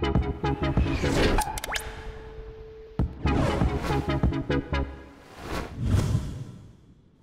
Thank you.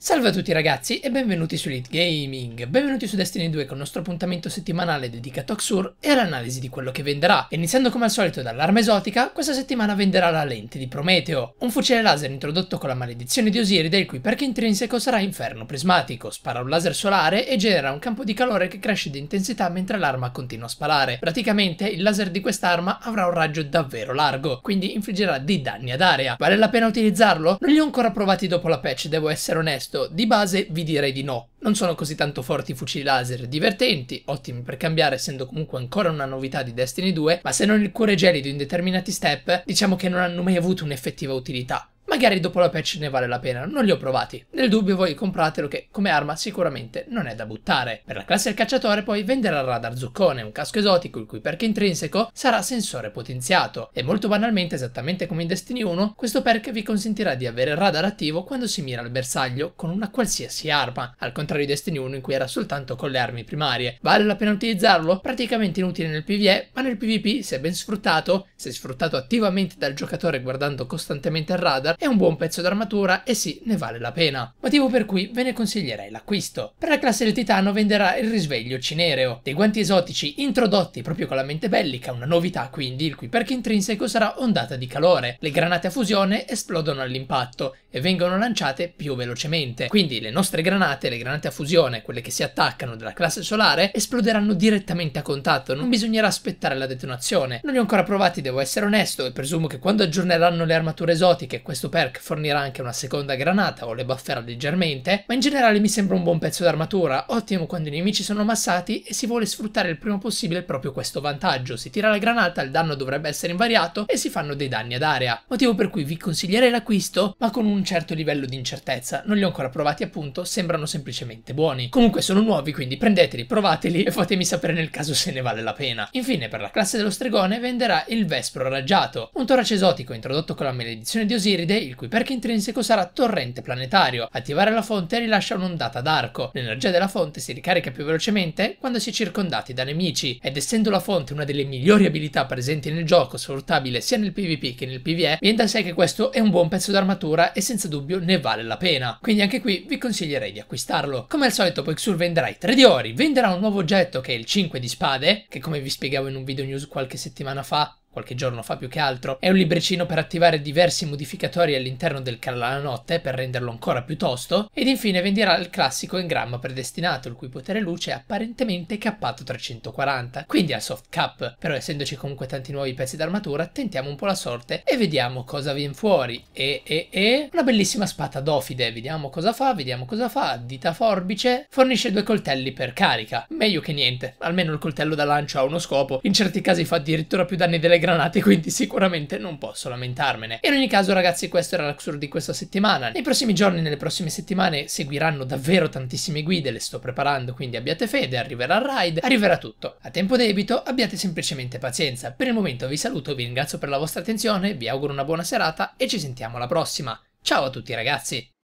Salve a tutti ragazzi e benvenuti su Elite Gaming, benvenuti su Destiny 2 con il nostro appuntamento settimanale dedicato a Xur e all'analisi di quello che venderà. Iniziando come al solito dall'arma esotica, questa settimana venderà la lente di Prometeo, un fucile laser introdotto con la maledizione di Osiride il cui perché intrinseco sarà inferno prismatico, spara un laser solare e genera un campo di calore che cresce di intensità mentre l'arma continua a sparare. Praticamente il laser di quest'arma avrà un raggio davvero largo, quindi infliggerà dei danni ad area. Vale la pena utilizzarlo? Non li ho ancora provati dopo la patch, devo essere onesto questo, di base vi direi di no. Non sono così tanto forti i fucili laser, divertenti, ottimi per cambiare essendo comunque ancora una novità di Destiny 2, ma se non il cuore gelido in determinati step, diciamo che non hanno mai avuto un'effettiva utilità. Magari dopo la patch ne vale la pena, non li ho provati. Nel dubbio voi compratelo che come arma sicuramente non è da buttare. Per la classe del cacciatore poi venderà il radar zuccone, un casco esotico il cui perk intrinseco sarà sensore potenziato. E molto banalmente, esattamente come in Destiny 1, questo perk vi consentirà di avere il radar attivo quando si mira al bersaglio con una qualsiasi arma, al contrario di Destiny 1 in cui era soltanto con le armi primarie. Vale la pena utilizzarlo? Praticamente inutile nel PvE, ma nel PvP se ben sfruttato, se sfruttato attivamente dal giocatore guardando costantemente il radar, è un buon pezzo d'armatura e sì, ne vale la pena. Motivo per cui ve ne consiglierei l'acquisto. Per la classe del Titano venderà il risveglio cinereo, dei guanti esotici introdotti proprio con la mente bellica, una novità quindi il cui perché intrinseco sarà ondata di calore. Le granate a fusione esplodono all'impatto e vengono lanciate più velocemente, quindi le nostre granate, le granate a fusione, quelle che si attaccano della classe solare, esploderanno direttamente a contatto, non bisognerà aspettare la detonazione. Non li ho ancora provati, devo essere onesto, e presumo che quando aggiorneranno le armature esotiche questo perk fornirà anche una seconda granata o le bufferà leggermente, ma in generale mi sembra un buon pezzo d'armatura, ottimo quando i nemici sono massati e si vuole sfruttare il prima possibile proprio questo vantaggio. Si tira la granata, il danno dovrebbe essere invariato e si fanno dei danni ad area, motivo per cui vi consiglierei l'acquisto, ma con un certo livello di incertezza. Non li ho ancora provati appunto, sembrano semplicemente buoni. Comunque sono nuovi, quindi prendeteli, provateli e fatemi sapere nel caso se ne vale la pena. Infine, per la classe dello stregone venderà il Vespro raggiato, un torace esotico introdotto con la maledizione di Osiride il cui perk intrinseco sarà torrente planetario. Attivare la fonte rilascia un'ondata d'arco. L'energia della fonte si ricarica più velocemente quando si è circondati da nemici, ed essendo la fonte una delle migliori abilità presenti nel gioco, sfruttabile sia nel PvP che nel PvE, viene da sé che questo è un buon pezzo d'armatura e senza dubbio ne vale la pena. Quindi anche qui vi consiglierei di acquistarlo. Come al solito Poixur venderà i 3 di ori, venderà un nuovo oggetto che è il 5 di spade, che come vi spiegavo in un video news qualche settimana fa qualche giorno fa più che altro, è un libricino per attivare diversi modificatori all'interno del Carla alla notte per renderlo ancora più tosto, ed infine venderà il classico engramma predestinato, il cui potere luce è apparentemente cappato 340. Quindi al soft cap, però essendoci comunque tanti nuovi pezzi d'armatura, tentiamo un po' la sorte e vediamo cosa viene fuori. E, e, e... Una bellissima spada d'ofide, vediamo cosa fa, vediamo cosa fa, dita forbice, fornisce due coltelli per carica. Meglio che niente, almeno il coltello da lancio ha uno scopo, in certi casi fa addirittura più danni delle granate, quindi sicuramente non posso lamentarmene. in ogni caso ragazzi questo era l'Axur di questa settimana. Nei prossimi giorni, nelle prossime settimane seguiranno davvero tantissime guide, le sto preparando, quindi abbiate fede, arriverà il ride, arriverà tutto. A tempo debito abbiate semplicemente pazienza. Per il momento vi saluto, vi ringrazio per la vostra attenzione, vi auguro una buona serata e ci sentiamo alla prossima. Ciao a tutti ragazzi!